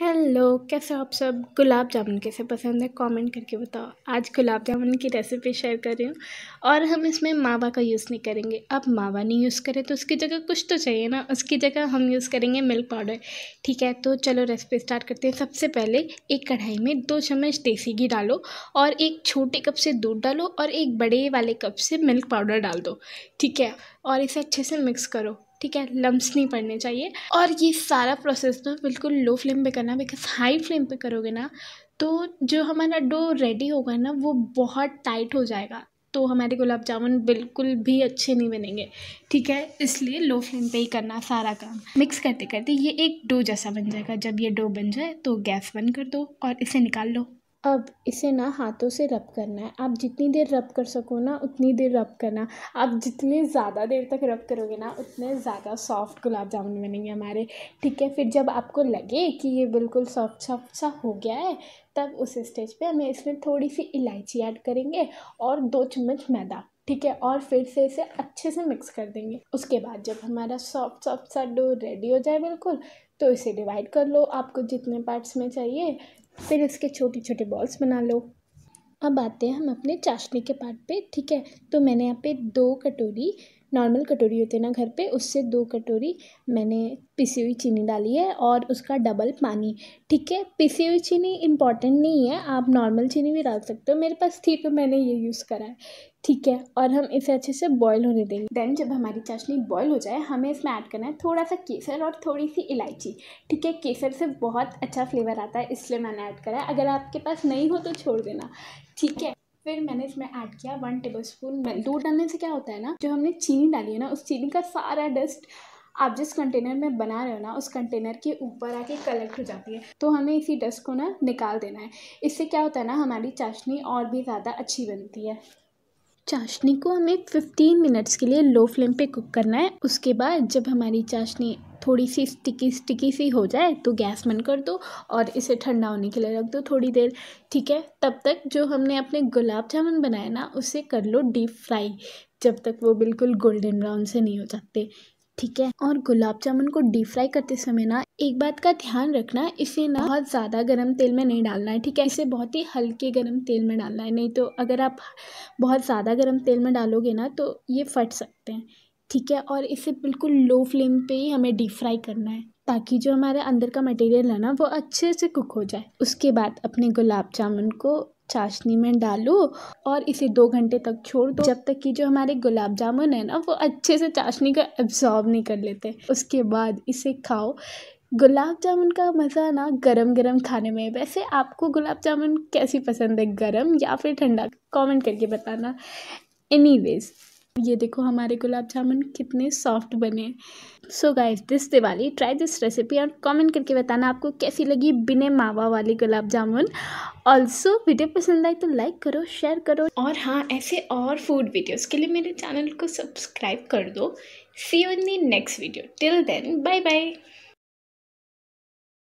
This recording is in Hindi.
हेलो कैसे आप सब गुलाब जामुन कैसे पसंद है कमेंट करके बताओ आज गुलाब जामुन की रेसिपी शेयर कर रही हूँ और हम इसमें मावा का यूज़ नहीं करेंगे अब मावा नहीं यूज़ करें तो उसकी जगह कुछ तो चाहिए ना उसकी जगह हम यूज़ करेंगे मिल्क पाउडर ठीक है तो चलो रेसिपी स्टार्ट करते हैं सबसे पहले एक कढ़ाई में दो चम्मच देसी घी डालो और एक छोटे कप से दूध डालो और एक बड़े वाले कप से मिल्क पाउडर डाल दो ठीक है और इसे अच्छे से मिक्स करो ठीक है लम्स नहीं पड़ने चाहिए और ये सारा प्रोसेस ना बिल्कुल लो फ्लेम पे करना बिकॉज हाई फ्लेम पे करोगे ना तो जो हमारा डो रेडी होगा ना वो बहुत टाइट हो जाएगा तो हमारे गुलाब जामुन बिल्कुल भी अच्छे नहीं बनेंगे ठीक है इसलिए लो फ्लेम पे ही करना सारा काम मिक्स करते करते ये एक डो जैसा बन जाएगा जब ये डो बन जाए तो गैस बंद कर दो और इसे निकाल लो अब इसे ना हाथों से रब करना है आप जितनी देर रब कर सको ना उतनी देर रब करना आप जितने ज़्यादा देर तक रब करोगे ना उतने ज़्यादा सॉफ्ट गुलाब जामुन बनेंगे हमारे ठीक है फिर जब आपको लगे कि ये बिल्कुल सॉफ्ट सॉफ्ट सा हो गया है तब उस स्टेज पे हमें इसमें थोड़ी सी इलायची ऐड करेंगे और दो चम्मच मैदा ठीक है और फिर से इसे अच्छे से मिक्स कर देंगे उसके बाद जब हमारा सॉफ्ट सॉफ्ट सा डो रेडी हो जाए बिल्कुल तो इसे डिवाइड कर लो आपको जितने पार्ट्स में चाहिए फिर इसके छोटे छोटे बॉल्स बना लो अब आते हैं हम अपने चाशनी के पार्ट पे ठीक है तो मैंने यहाँ पे दो कटोरी नॉर्मल कटोरी होती है ना घर पे उससे दो कटोरी मैंने पिसी हुई चीनी डाली है और उसका डबल पानी ठीक है पिसी हुई चीनी इम्पॉर्टेंट नहीं है आप नॉर्मल चीनी भी डाल सकते हो मेरे पास थी तो मैंने ये यूज़ करा है ठीक है और हम इसे अच्छे से बॉईल होने देंगे देन जब हमारी चाशनी बॉईल हो जाए हमें इसमें ऐड करना है थोड़ा सा केसर और थोड़ी सी इलायची ठीक है केसर से बहुत अच्छा फ्लेवर आता है इसलिए मैंने ऐड करा है अगर आपके पास नहीं हो तो छोड़ देना ठीक है फिर मैंने इसमें ऐड किया वन टेबल स्पून दूध डालने से क्या होता है ना जो हमने चीनी डाली है ना उस चीनी का सारा डस्ट आप जिस कंटेनर में बना रहे हो ना उस कंटेनर के ऊपर आके कलेक्ट हो जाती है तो हमें इसी डस्ट को ना निकाल देना है इससे क्या होता है ना हमारी चाशनी और भी ज़्यादा अच्छी बनती है चाशनी को हमें 15 मिनट्स के लिए लो फ्लेम पे कुक करना है उसके बाद जब हमारी चाशनी थोड़ी सी स्टिकी स्टिकी सी हो जाए तो गैस बंद कर दो और इसे ठंडा होने के लिए रख दो थोड़ी देर ठीक है तब तक जो हमने अपने गुलाब जामुन बनाए ना उसे कर लो डीप फ्राई जब तक वो बिल्कुल गोल्डन ब्राउन से नहीं हो जाते ठीक है और गुलाब जामुन को डीप फ्राई करते समय ना एक बात का ध्यान रखना इसे ना बहुत ज़्यादा गर्म तेल में नहीं डालना है ठीक है इसे बहुत ही हल्के गर्म तेल में डालना है नहीं तो अगर आप बहुत ज़्यादा गर्म तेल में डालोगे ना तो ये फट सकते हैं ठीक है और इसे बिल्कुल लो फ्लेम पे ही हमें डीप फ्राई करना है ताकि जो हमारे अंदर का मटेरियल है ना वो अच्छे से कुक हो जाए उसके बाद अपने गुलाब जामुन को चाशनी में डालो और इसे दो घंटे तक छोड़ दो जब तक कि जो हमारे गुलाब जामुन है ना वो अच्छे से चाशनी का एब्जॉर्ब नहीं कर लेते उसके बाद इसे खाओ गुलाब जामुन का मज़ा ना गरम गरम खाने में वैसे आपको गुलाब जामुन कैसी पसंद है गरम या फिर ठंडा कमेंट करके बताना एनीवेज ये देखो हमारे गुलाब जामुन कितने सॉफ्ट बने so guys this Diwali try this recipe और कमेंट करके बताना आपको कैसी लगी बिने मावा वाली गुलाब जामुन ऑल्सो वीडियो पसंद आए तो लाइक करो शेयर करो और हाँ ऐसे और फूड वीडियोस के लिए मेरे चैनल को सब्सक्राइब कर दो see you in the next video till then bye bye